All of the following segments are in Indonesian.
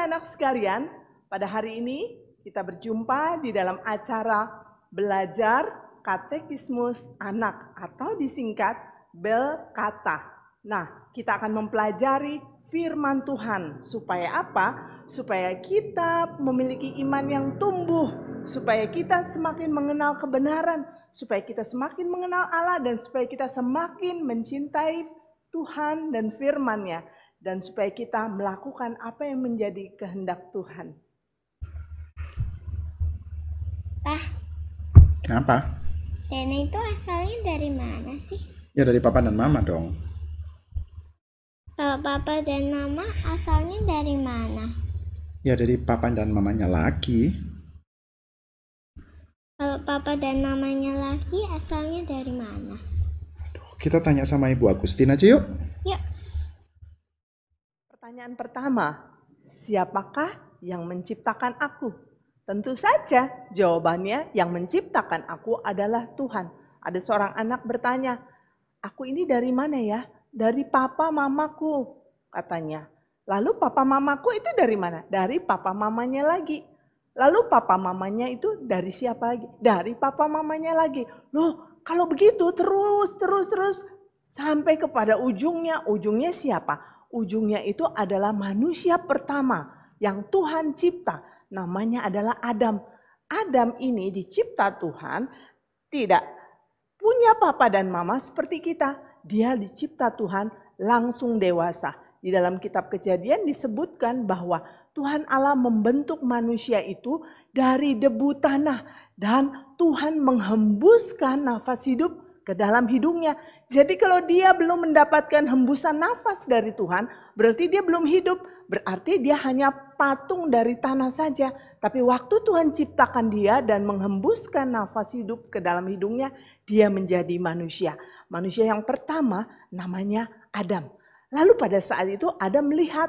anak-anak sekalian, pada hari ini kita berjumpa di dalam acara belajar katekismus anak atau disingkat bel kata. Nah, kita akan mempelajari firman Tuhan supaya apa? Supaya kita memiliki iman yang tumbuh, supaya kita semakin mengenal kebenaran, supaya kita semakin mengenal Allah dan supaya kita semakin mencintai Tuhan dan firmannya. nya dan supaya kita melakukan apa yang menjadi kehendak Tuhan. Pak. Kenapa? Sena itu asalnya dari mana sih? Ya dari papa dan mama dong. Kalau papa dan mama asalnya dari mana? Ya dari papa dan mamanya laki. Kalau papa dan mamanya laki asalnya dari mana? Aduh, kita tanya sama Ibu Agustin aja yuk. Pertanyaan pertama, siapakah yang menciptakan aku? Tentu saja jawabannya yang menciptakan aku adalah Tuhan. Ada seorang anak bertanya, aku ini dari mana ya? Dari papa mamaku, katanya. Lalu papa mamaku itu dari mana? Dari papa mamanya lagi. Lalu papa mamanya itu dari siapa lagi? Dari papa mamanya lagi. Loh, kalau begitu terus, terus, terus sampai kepada ujungnya. Ujungnya siapa? ujungnya itu adalah manusia pertama yang Tuhan cipta. Namanya adalah Adam. Adam ini dicipta Tuhan tidak punya papa dan mama seperti kita. Dia dicipta Tuhan langsung dewasa. Di dalam kitab kejadian disebutkan bahwa Tuhan Allah membentuk manusia itu dari debu tanah. Dan Tuhan menghembuskan nafas hidup ke dalam hidungnya. Jadi kalau dia belum mendapatkan hembusan nafas dari Tuhan, berarti dia belum hidup, berarti dia hanya patung dari tanah saja. Tapi waktu Tuhan ciptakan dia dan menghembuskan nafas hidup ke dalam hidungnya, dia menjadi manusia. Manusia yang pertama namanya Adam. Lalu pada saat itu Adam melihat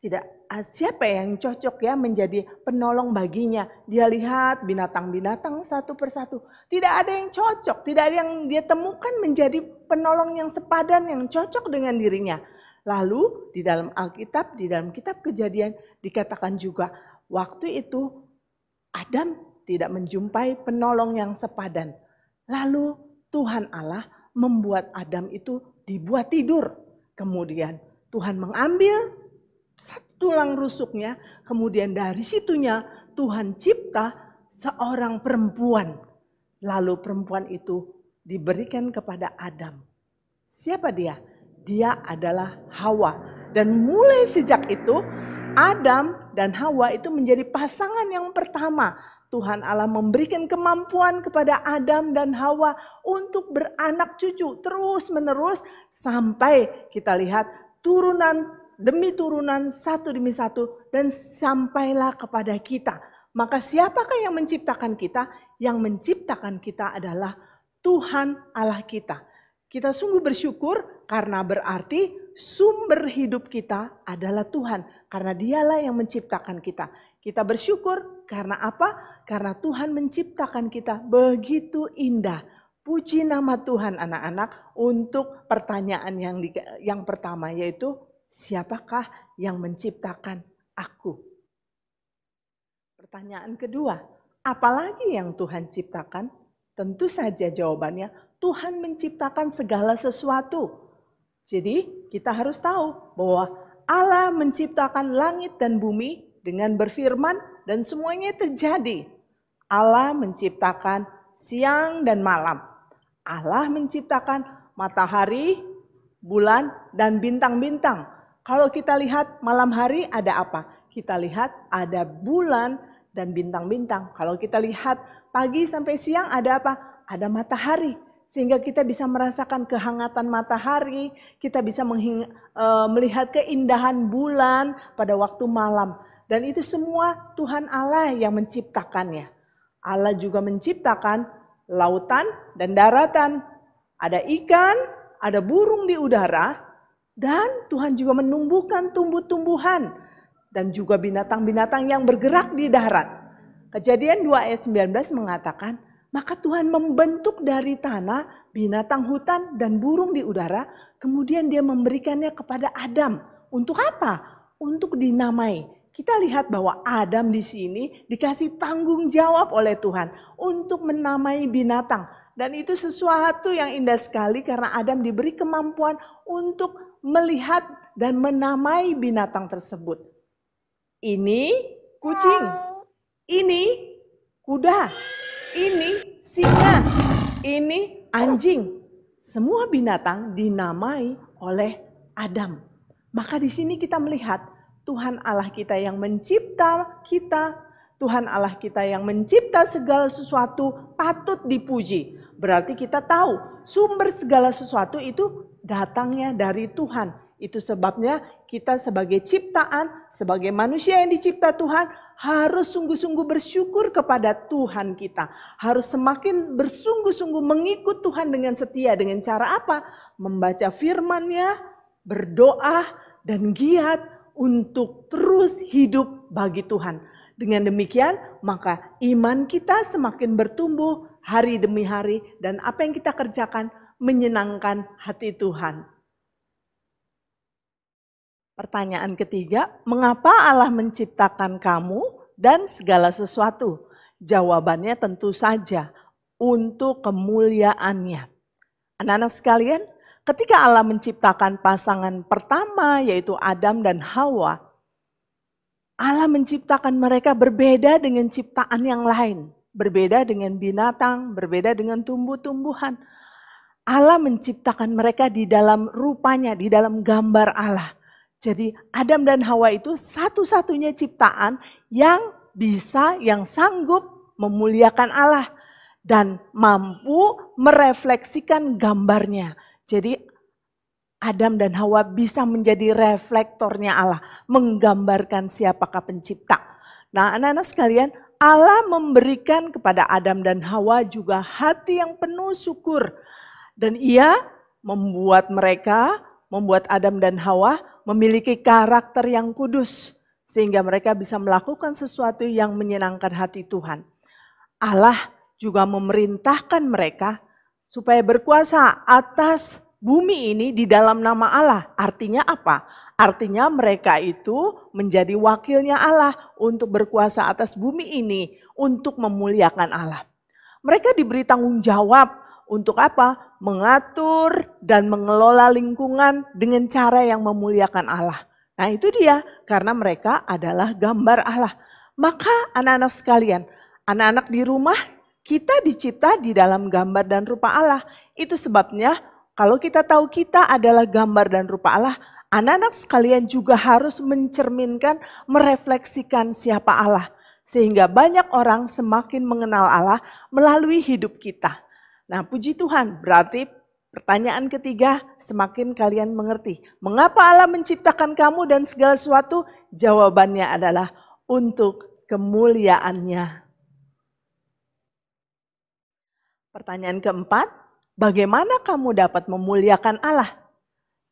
tidak Ah, siapa ya yang cocok ya menjadi penolong baginya. Dia lihat binatang-binatang satu persatu. Tidak ada yang cocok, tidak ada yang dia temukan menjadi penolong yang sepadan, yang cocok dengan dirinya. Lalu di dalam Alkitab, di dalam kitab kejadian dikatakan juga waktu itu Adam tidak menjumpai penolong yang sepadan. Lalu Tuhan Allah membuat Adam itu dibuat tidur. Kemudian Tuhan mengambil tulang rusuknya. Kemudian dari situnya Tuhan cipta seorang perempuan. Lalu perempuan itu diberikan kepada Adam. Siapa dia? Dia adalah Hawa. Dan mulai sejak itu Adam dan Hawa itu menjadi pasangan yang pertama. Tuhan Allah memberikan kemampuan kepada Adam dan Hawa untuk beranak cucu terus menerus sampai kita lihat turunan demi turunan satu demi satu dan sampailah kepada kita. Maka siapakah yang menciptakan kita? Yang menciptakan kita adalah Tuhan Allah kita. Kita sungguh bersyukur karena berarti sumber hidup kita adalah Tuhan. Karena dialah yang menciptakan kita. Kita bersyukur karena apa? Karena Tuhan menciptakan kita begitu indah. Puji nama Tuhan anak-anak untuk pertanyaan yang di, yang pertama yaitu siapakah yang menciptakan aku? Pertanyaan kedua, apalagi yang Tuhan ciptakan? Tentu saja jawabannya, Tuhan menciptakan segala sesuatu. Jadi kita harus tahu bahwa Allah menciptakan langit dan bumi dengan berfirman dan semuanya terjadi. Allah menciptakan siang dan malam. Allah menciptakan matahari, bulan, dan bintang-bintang kalau kita lihat malam hari ada apa? Kita lihat ada bulan dan bintang-bintang. Kalau kita lihat pagi sampai siang ada apa? Ada matahari. Sehingga kita bisa merasakan kehangatan matahari, kita bisa menghing, e, melihat keindahan bulan pada waktu malam. Dan itu semua Tuhan Allah yang menciptakannya. Allah juga menciptakan lautan dan daratan. Ada ikan, ada burung di udara, dan Tuhan juga menumbuhkan tumbuh-tumbuhan dan juga binatang-binatang yang bergerak di darat. Kejadian 2 ayat 19 mengatakan, maka Tuhan membentuk dari tanah binatang hutan dan burung di udara, kemudian dia memberikannya kepada Adam. Untuk apa? Untuk dinamai. Kita lihat bahwa Adam di sini dikasih tanggung jawab oleh Tuhan untuk menamai binatang. Dan itu sesuatu yang indah sekali karena Adam diberi kemampuan untuk melihat dan menamai binatang tersebut. Ini kucing, ini kuda, ini singa, ini anjing. Semua binatang dinamai oleh Adam. Maka di sini kita melihat Tuhan Allah kita yang mencipta kita, Tuhan Allah kita yang mencipta segala sesuatu patut dipuji. Berarti kita tahu sumber segala sesuatu itu datangnya dari Tuhan. Itu sebabnya kita sebagai ciptaan, sebagai manusia yang dicipta Tuhan, harus sungguh-sungguh bersyukur kepada Tuhan kita. Harus semakin bersungguh-sungguh mengikut Tuhan dengan setia. Dengan cara apa? Membaca Firmannya, berdoa, dan giat untuk terus hidup bagi Tuhan. Dengan demikian, maka iman kita semakin bertumbuh hari demi hari, dan apa yang kita kerjakan menyenangkan hati Tuhan. Pertanyaan ketiga, mengapa Allah menciptakan kamu dan segala sesuatu? Jawabannya tentu saja untuk kemuliaannya. Anak-anak sekalian, ketika Allah menciptakan pasangan pertama yaitu Adam dan Hawa, Allah menciptakan mereka berbeda dengan ciptaan yang lain, berbeda dengan binatang, berbeda dengan tumbuh-tumbuhan Allah menciptakan mereka di dalam rupanya, di dalam gambar Allah. Jadi Adam dan Hawa itu satu-satunya ciptaan yang bisa, yang sanggup memuliakan Allah dan mampu merefleksikan gambarnya. Jadi Adam dan Hawa bisa menjadi reflektornya Allah, menggambarkan siapakah pencipta. Nah anak-anak sekalian, Allah memberikan kepada Adam dan Hawa juga hati yang penuh syukur dan ia membuat mereka, membuat Adam dan Hawa memiliki karakter yang kudus. Sehingga mereka bisa melakukan sesuatu yang menyenangkan hati Tuhan. Allah juga memerintahkan mereka supaya berkuasa atas bumi ini di dalam nama Allah. Artinya apa? Artinya mereka itu menjadi wakilnya Allah untuk berkuasa atas bumi ini untuk memuliakan Allah. Mereka diberi tanggung jawab untuk apa? Mengatur dan mengelola lingkungan dengan cara yang memuliakan Allah. Nah itu dia, karena mereka adalah gambar Allah. Maka anak-anak sekalian, anak-anak di rumah kita dicipta di dalam gambar dan rupa Allah. Itu sebabnya kalau kita tahu kita adalah gambar dan rupa Allah, anak-anak sekalian juga harus mencerminkan, merefleksikan siapa Allah. Sehingga banyak orang semakin mengenal Allah melalui hidup kita. Nah puji Tuhan berarti pertanyaan ketiga semakin kalian mengerti. Mengapa Allah menciptakan kamu dan segala sesuatu? Jawabannya adalah untuk kemuliaannya. Pertanyaan keempat, bagaimana kamu dapat memuliakan Allah?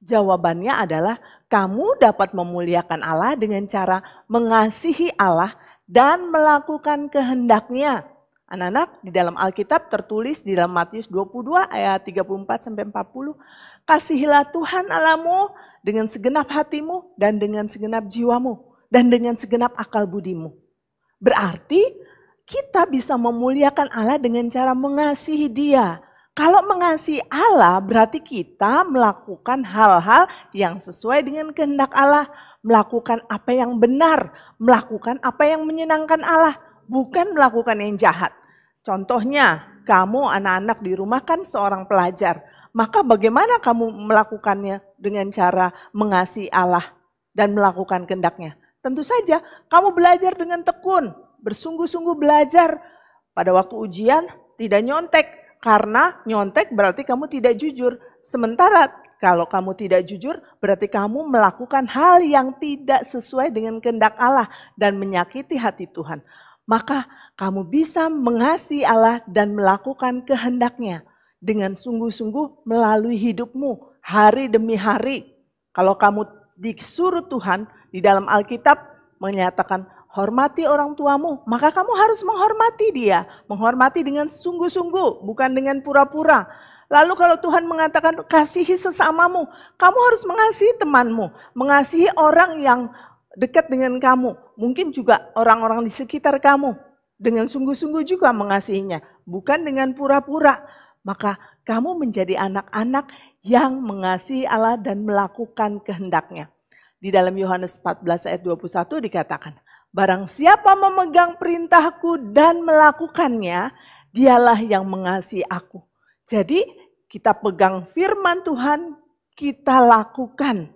Jawabannya adalah kamu dapat memuliakan Allah dengan cara mengasihi Allah dan melakukan kehendaknya Anak-anak, di dalam Alkitab tertulis di dalam Matius 22 ayat 34 sampai 40, kasihilah Tuhan Allahmu dengan segenap hatimu dan dengan segenap jiwamu dan dengan segenap akal budimu. Berarti kita bisa memuliakan Allah dengan cara mengasihi Dia. Kalau mengasihi Allah berarti kita melakukan hal-hal yang sesuai dengan kehendak Allah, melakukan apa yang benar, melakukan apa yang menyenangkan Allah bukan melakukan yang jahat. Contohnya, kamu anak-anak di rumah kan seorang pelajar, maka bagaimana kamu melakukannya dengan cara mengasihi Allah dan melakukan kendaknya? Tentu saja kamu belajar dengan tekun, bersungguh-sungguh belajar. Pada waktu ujian tidak nyontek, karena nyontek berarti kamu tidak jujur. Sementara kalau kamu tidak jujur, berarti kamu melakukan hal yang tidak sesuai dengan kehendak Allah dan menyakiti hati Tuhan maka kamu bisa mengasihi Allah dan melakukan kehendaknya dengan sungguh-sungguh melalui hidupmu hari demi hari. Kalau kamu disuruh Tuhan di dalam Alkitab menyatakan hormati orang tuamu, maka kamu harus menghormati dia, menghormati dengan sungguh-sungguh, bukan dengan pura-pura. Lalu kalau Tuhan mengatakan kasihi sesamamu, kamu harus mengasihi temanmu, mengasihi orang yang dekat dengan kamu, mungkin juga orang-orang di sekitar kamu dengan sungguh-sungguh juga mengasihinya, bukan dengan pura-pura. Maka kamu menjadi anak-anak yang mengasihi Allah dan melakukan kehendaknya. Di dalam Yohanes 14 ayat 21 dikatakan, Barang siapa memegang perintahku dan melakukannya, dialah yang mengasihi aku. Jadi kita pegang firman Tuhan, kita lakukan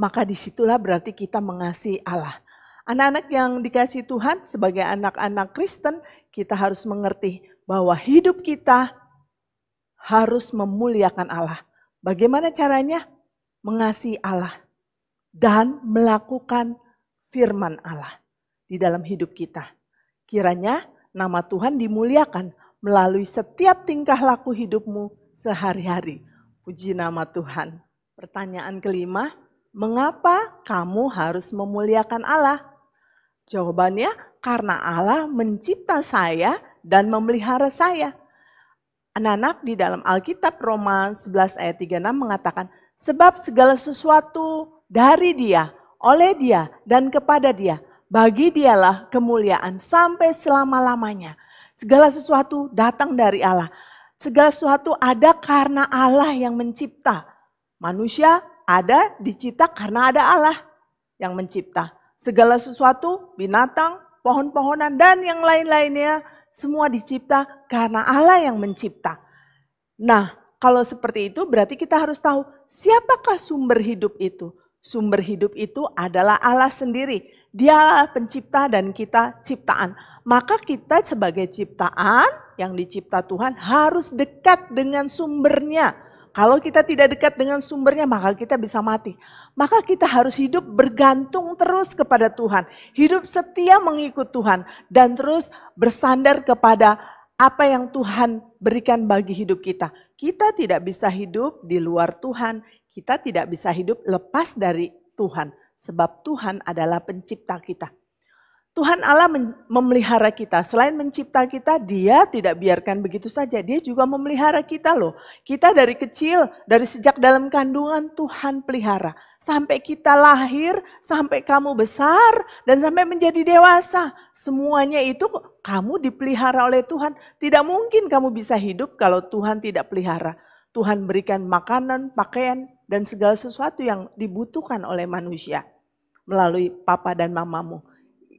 maka disitulah berarti kita mengasihi Allah. Anak-anak yang dikasih Tuhan sebagai anak-anak Kristen, kita harus mengerti bahwa hidup kita harus memuliakan Allah. Bagaimana caranya? Mengasihi Allah dan melakukan firman Allah di dalam hidup kita. Kiranya nama Tuhan dimuliakan melalui setiap tingkah laku hidupmu sehari-hari. Puji nama Tuhan. Pertanyaan kelima, Mengapa kamu harus memuliakan Allah? Jawabannya, karena Allah mencipta saya dan memelihara saya. Anak-anak di dalam Alkitab Roma 11 ayat 36 mengatakan, sebab segala sesuatu dari dia, oleh dia, dan kepada dia, bagi dialah kemuliaan sampai selama-lamanya. Segala sesuatu datang dari Allah. Segala sesuatu ada karena Allah yang mencipta. Manusia ada dicipta karena ada Allah yang mencipta. Segala sesuatu, binatang, pohon-pohonan, dan yang lain-lainnya semua dicipta karena Allah yang mencipta. Nah, kalau seperti itu berarti kita harus tahu siapakah sumber hidup itu. Sumber hidup itu adalah Allah sendiri. Dialah pencipta dan kita ciptaan. Maka kita sebagai ciptaan yang dicipta Tuhan harus dekat dengan sumbernya kalau kita tidak dekat dengan sumbernya maka kita bisa mati. Maka kita harus hidup bergantung terus kepada Tuhan. Hidup setia mengikut Tuhan dan terus bersandar kepada apa yang Tuhan berikan bagi hidup kita. Kita tidak bisa hidup di luar Tuhan. Kita tidak bisa hidup lepas dari Tuhan. Sebab Tuhan adalah pencipta kita. Tuhan Allah memelihara kita. Selain mencipta kita, dia tidak biarkan begitu saja. Dia juga memelihara kita loh. Kita dari kecil, dari sejak dalam kandungan Tuhan pelihara. Sampai kita lahir, sampai kamu besar, dan sampai menjadi dewasa. Semuanya itu kamu dipelihara oleh Tuhan. Tidak mungkin kamu bisa hidup kalau Tuhan tidak pelihara. Tuhan berikan makanan, pakaian, dan segala sesuatu yang dibutuhkan oleh manusia melalui papa dan mamamu.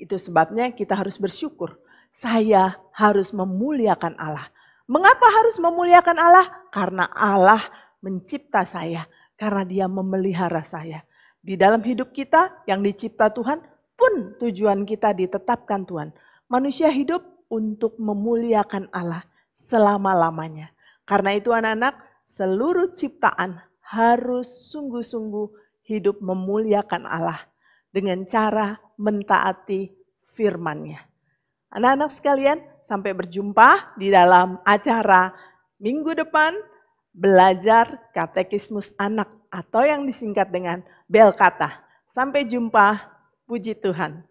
Itu sebabnya kita harus bersyukur. Saya harus memuliakan Allah. Mengapa harus memuliakan Allah? Karena Allah mencipta saya, karena Dia memelihara saya. Di dalam hidup kita yang dicipta Tuhan pun tujuan kita ditetapkan Tuhan. Manusia hidup untuk memuliakan Allah selama-lamanya. Karena itu anak-anak, seluruh ciptaan harus sungguh-sungguh hidup memuliakan Allah dengan cara mentaati Firmannya Anak-anak sekalian, sampai berjumpa di dalam acara minggu depan belajar katekismus anak atau yang disingkat dengan Belkata. Sampai jumpa, puji Tuhan.